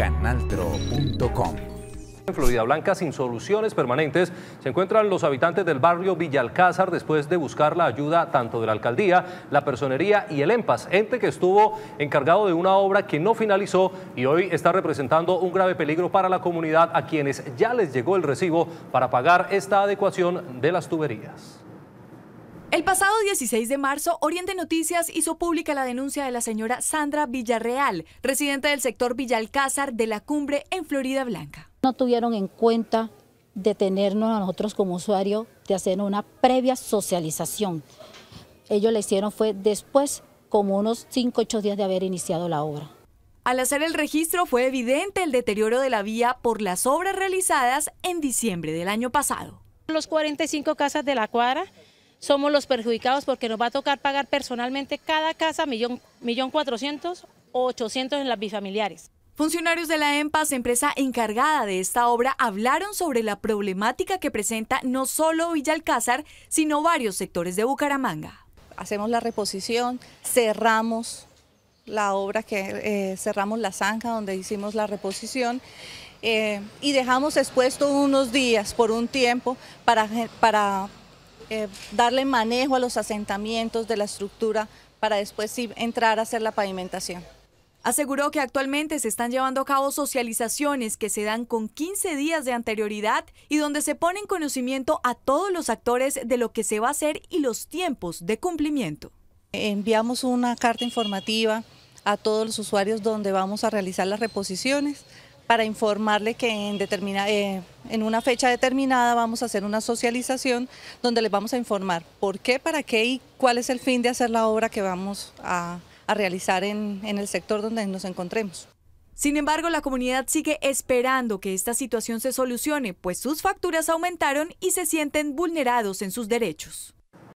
canaltro.com. En Florida Blanca, sin soluciones permanentes, se encuentran los habitantes del barrio Villalcázar después de buscar la ayuda tanto de la alcaldía, la personería y el EMPAS, ente que estuvo encargado de una obra que no finalizó y hoy está representando un grave peligro para la comunidad a quienes ya les llegó el recibo para pagar esta adecuación de las tuberías. El pasado 16 de marzo, Oriente Noticias hizo pública la denuncia de la señora Sandra Villarreal, residente del sector Villalcázar de la cumbre en Florida Blanca. No tuvieron en cuenta detenernos a nosotros como usuario de hacer una previa socialización. Ellos la hicieron fue después, como unos 5 8 días de haber iniciado la obra. Al hacer el registro fue evidente el deterioro de la vía por las obras realizadas en diciembre del año pasado. Los 45 casas de la cuadra somos los perjudicados porque nos va a tocar pagar personalmente cada casa, millón, millón cuatrocientos o ochocientos en las bifamiliares. Funcionarios de la EMPAS, empresa encargada de esta obra, hablaron sobre la problemática que presenta no solo Villa Alcázar, sino varios sectores de Bucaramanga. Hacemos la reposición, cerramos la obra que eh, cerramos la zanja donde hicimos la reposición eh, y dejamos expuesto unos días por un tiempo para, para eh, darle manejo a los asentamientos de la estructura para después entrar a hacer la pavimentación. Aseguró que actualmente se están llevando a cabo socializaciones que se dan con 15 días de anterioridad y donde se pone en conocimiento a todos los actores de lo que se va a hacer y los tiempos de cumplimiento. Enviamos una carta informativa a todos los usuarios donde vamos a realizar las reposiciones para informarle que en determinada... Eh, en una fecha determinada vamos a hacer una socialización donde les vamos a informar por qué, para qué y cuál es el fin de hacer la obra que vamos a, realizar en el sector donde nos encontremos. Sin embargo, la comunidad sigue esperando que esta situación se solucione, pues sus facturas aumentaron y se sienten vulnerados en sus derechos.